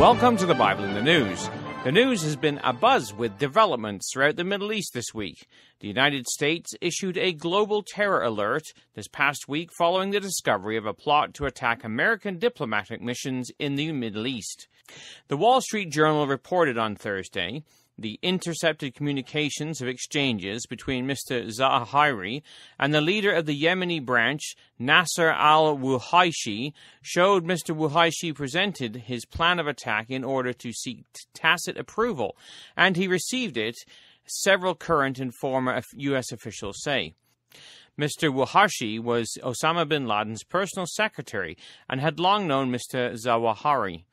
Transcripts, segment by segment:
Welcome to the Bible in the News. The news has been abuzz with developments throughout the Middle East this week. The United States issued a global terror alert this past week following the discovery of a plot to attack American diplomatic missions in the Middle East. The Wall Street Journal reported on Thursday the intercepted communications of exchanges between Mr. Zahiri and the leader of the Yemeni branch, Nasser al Wuhaishi, showed Mr. Wuhaishi presented his plan of attack in order to seek tacit approval, and he received it, several current and former U.S. officials say. Mr. Wuhashi was Osama bin Laden's personal secretary and had long known Mr. Zawahari.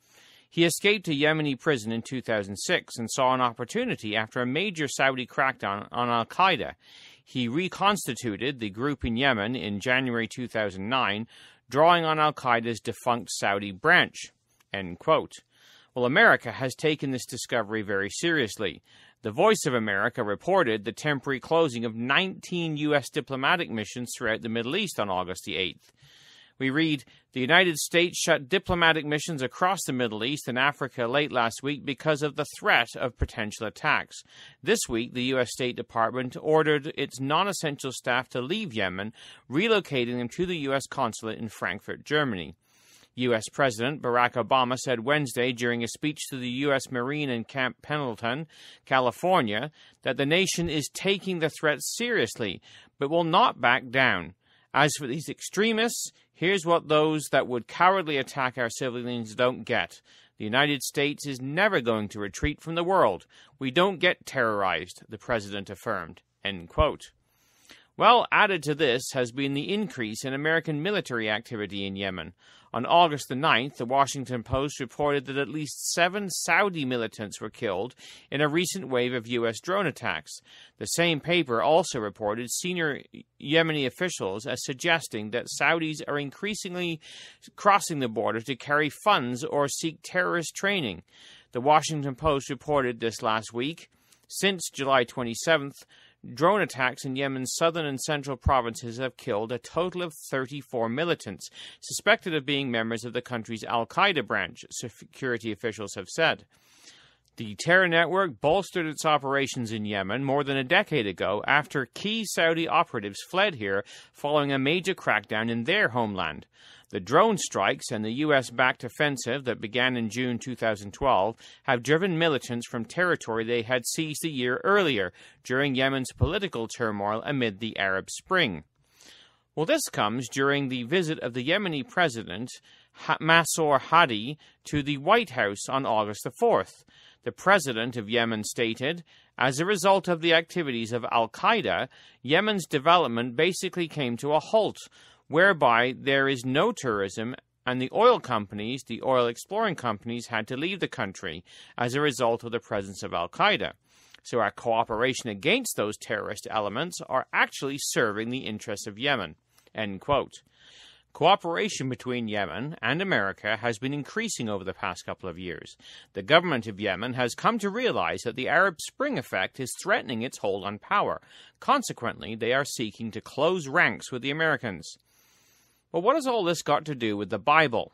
He escaped a Yemeni prison in 2006 and saw an opportunity after a major Saudi crackdown on Al Qaeda. He reconstituted the group in Yemen in January 2009, drawing on Al Qaeda's defunct Saudi branch. Well, America has taken this discovery very seriously. The Voice of America reported the temporary closing of 19 U.S. diplomatic missions throughout the Middle East on August the 8th. We read The United States shut diplomatic missions across the Middle East and Africa late last week because of the threat of potential attacks. This week, the U.S. State Department ordered its non essential staff to leave Yemen, relocating them to the U.S. consulate in Frankfurt, Germany. U.S. President Barack Obama said Wednesday during a speech to the U.S. Marine in Camp Pendleton, California, that the nation is taking the threat seriously, but will not back down. As for these extremists, here's what those that would cowardly attack our civilians don't get. The United States is never going to retreat from the world. We don't get terrorized, the president affirmed. End quote. Well, added to this has been the increase in American military activity in Yemen. On August the 9th, the Washington Post reported that at least seven Saudi militants were killed in a recent wave of U.S. drone attacks. The same paper also reported senior Yemeni officials as suggesting that Saudis are increasingly crossing the border to carry funds or seek terrorist training. The Washington Post reported this last week. Since July 27th, Drone attacks in Yemen's southern and central provinces have killed a total of 34 militants, suspected of being members of the country's al Qaeda branch, security officials have said. The Terror Network bolstered its operations in Yemen more than a decade ago after key Saudi operatives fled here following a major crackdown in their homeland. The drone strikes and the U.S. backed offensive that began in June 2012 have driven militants from territory they had seized a year earlier during Yemen's political turmoil amid the Arab Spring. Well, this comes during the visit of the Yemeni president, Massour Hadi, to the White House on August the 4th. The president of Yemen stated, as a result of the activities of Al Qaeda, Yemen's development basically came to a halt, whereby there is no tourism and the oil companies, the oil exploring companies, had to leave the country as a result of the presence of Al Qaeda. So our cooperation against those terrorist elements are actually serving the interests of Yemen. End quote. Cooperation between Yemen and America has been increasing over the past couple of years. The government of Yemen has come to realize that the Arab Spring effect is threatening its hold on power. Consequently, they are seeking to close ranks with the Americans. But what has all this got to do with the Bible?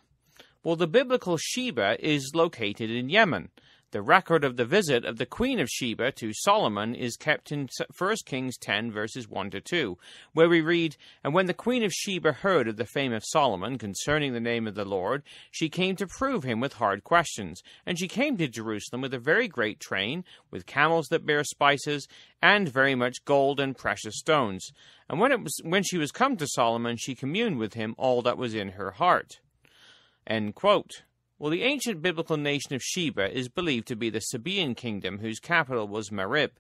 Well, the biblical Sheba is located in Yemen. The record of the visit of the Queen of Sheba to Solomon is kept in 1 Kings 10, verses 1 to 2, where we read, And when the Queen of Sheba heard of the fame of Solomon concerning the name of the Lord, she came to prove him with hard questions. And she came to Jerusalem with a very great train, with camels that bear spices, and very much gold and precious stones. And when, it was, when she was come to Solomon, she communed with him all that was in her heart. End quote. Well, the ancient biblical nation of Sheba is believed to be the Sabaean kingdom, whose capital was Marib.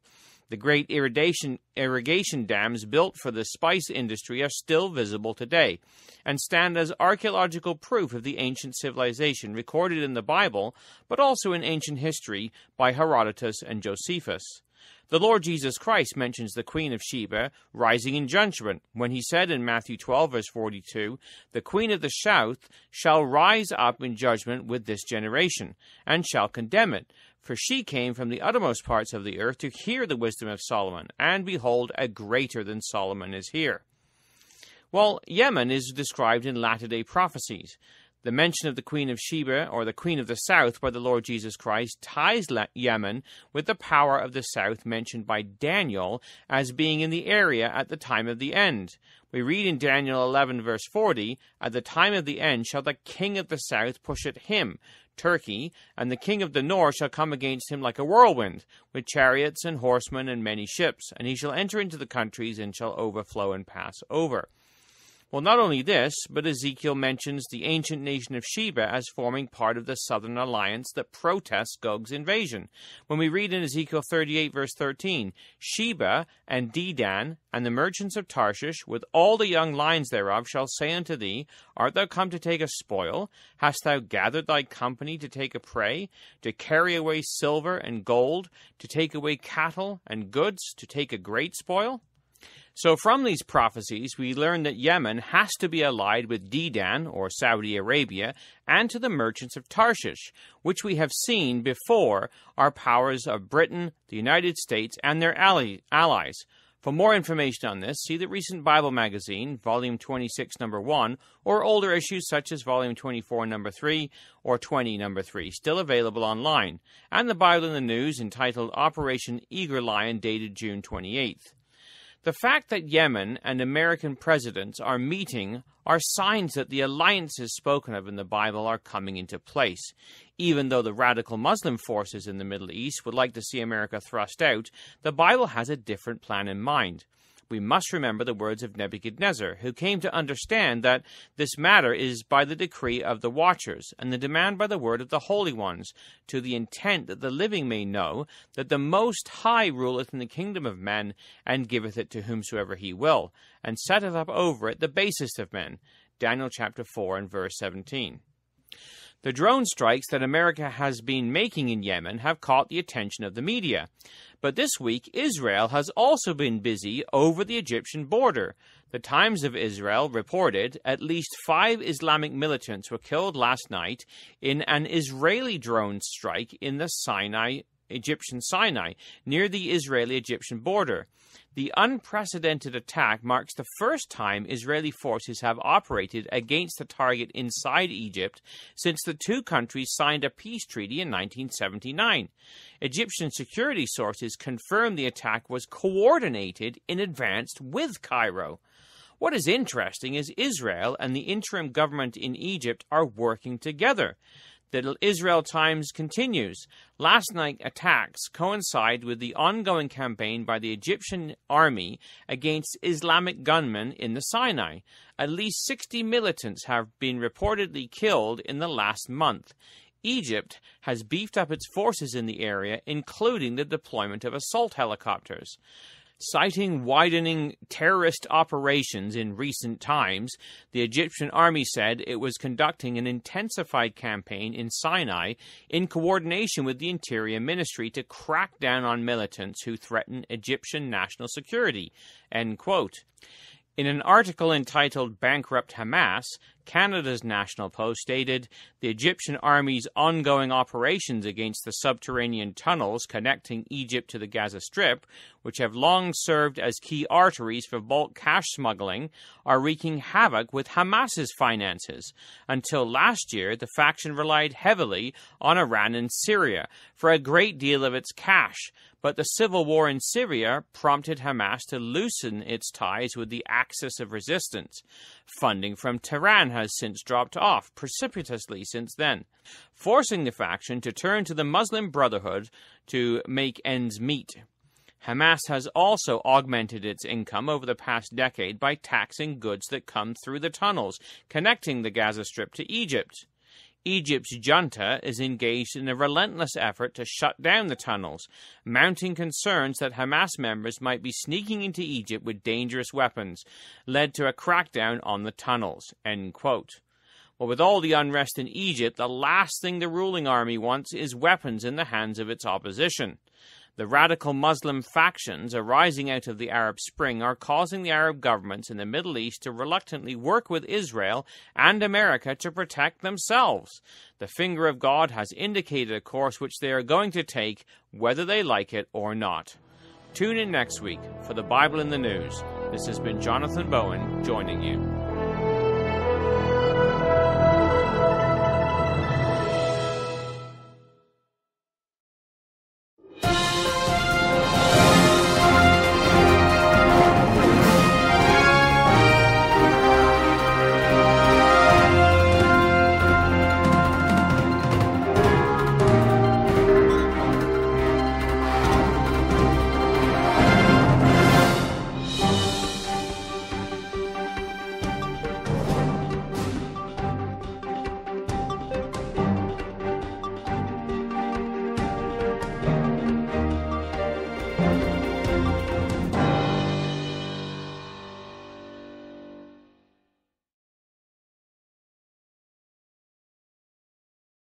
The great irrigation dams built for the spice industry are still visible today and stand as archaeological proof of the ancient civilization recorded in the Bible, but also in ancient history by Herodotus and Josephus. The Lord Jesus Christ mentions the Queen of Sheba rising in judgment when he said in Matthew 12, verse 42, The Queen of the South shall rise up in judgment with this generation, and shall condemn it. For she came from the uttermost parts of the earth to hear the wisdom of Solomon, and behold, a greater than Solomon is here. Well, Yemen is described in latter day prophecies. The mention of the Queen of Sheba, or the Queen of the South, by the Lord Jesus Christ, ties Yemen with the power of the South mentioned by Daniel as being in the area at the time of the end. We read in Daniel 11, verse 40 At the time of the end shall the King of the South push at him, Turkey, and the King of the North shall come against him like a whirlwind, with chariots and horsemen and many ships, and he shall enter into the countries and shall overflow and pass over. Well, not only this, but Ezekiel mentions the ancient nation of Sheba as forming part of the southern alliance that protests Gog's invasion. When we read in Ezekiel 38, verse 13, Sheba and Dedan and the merchants of Tarshish, with all the young lions thereof, shall say unto thee, Art thou come to take a spoil? Hast thou gathered thy company to take a prey, to carry away silver and gold, to take away cattle and goods, to take a great spoil? So, from these prophecies, we learn that Yemen has to be allied with Dedan, or Saudi Arabia, and to the merchants of Tarshish, which we have seen before are powers of Britain, the United States, and their allies. For more information on this, see the recent Bible magazine, Volume 26, Number 1, or older issues such as Volume 24, Number 3, or 20, Number 3, still available online, and the Bible in the News entitled Operation Eager Lion, dated June 28th. The fact that Yemen and American presidents are meeting are signs that the alliances spoken of in the Bible are coming into place, even though the radical Muslim forces in the Middle East would like to see America thrust out, the Bible has a different plan in mind we must remember the words of Nebuchadnezzar, who came to understand that this matter is by the decree of the watchers, and the demand by the word of the holy ones, to the intent that the living may know that the Most High ruleth in the kingdom of men, and giveth it to whomsoever he will, and setteth up over it the basest of men. Daniel chapter 4 and verse 17. The drone strikes that America has been making in Yemen have caught the attention of the media. But this week, Israel has also been busy over the Egyptian border. The Times of Israel reported at least five Islamic militants were killed last night in an Israeli drone strike in the Sinai Egyptian Sinai, near the Israeli Egyptian border. The unprecedented attack marks the first time Israeli forces have operated against a target inside Egypt since the two countries signed a peace treaty in 1979. Egyptian security sources confirm the attack was coordinated in advance with Cairo. What is interesting is Israel and the interim government in Egypt are working together. The Israel Times continues. Last night attacks coincide with the ongoing campaign by the Egyptian army against Islamic gunmen in the Sinai. At least 60 militants have been reportedly killed in the last month. Egypt has beefed up its forces in the area, including the deployment of assault helicopters. Citing widening terrorist operations in recent times, the Egyptian army said it was conducting an intensified campaign in Sinai in coordination with the Interior Ministry to crack down on militants who threaten Egyptian national security. In an article entitled Bankrupt Hamas, Canada's National Post stated the Egyptian army's ongoing operations against the subterranean tunnels connecting Egypt to the Gaza Strip, which have long served as key arteries for bulk cash smuggling, are wreaking havoc with Hamas's finances. Until last year, the faction relied heavily on Iran and Syria for a great deal of its cash but the civil war in Syria prompted Hamas to loosen its ties with the axis of resistance. Funding from Tehran has since dropped off precipitously since then, forcing the faction to turn to the Muslim Brotherhood to make ends meet. Hamas has also augmented its income over the past decade by taxing goods that come through the tunnels connecting the Gaza Strip to Egypt. Egypt's junta is engaged in a relentless effort to shut down the tunnels, mounting concerns that Hamas members might be sneaking into Egypt with dangerous weapons, led to a crackdown on the tunnels. End quote. Well, with all the unrest in Egypt, the last thing the ruling army wants is weapons in the hands of its opposition. The radical Muslim factions arising out of the Arab Spring are causing the Arab governments in the Middle East to reluctantly work with Israel and America to protect themselves. The finger of God has indicated a course which they are going to take, whether they like it or not. Tune in next week for the Bible in the News. This has been Jonathan Bowen joining you.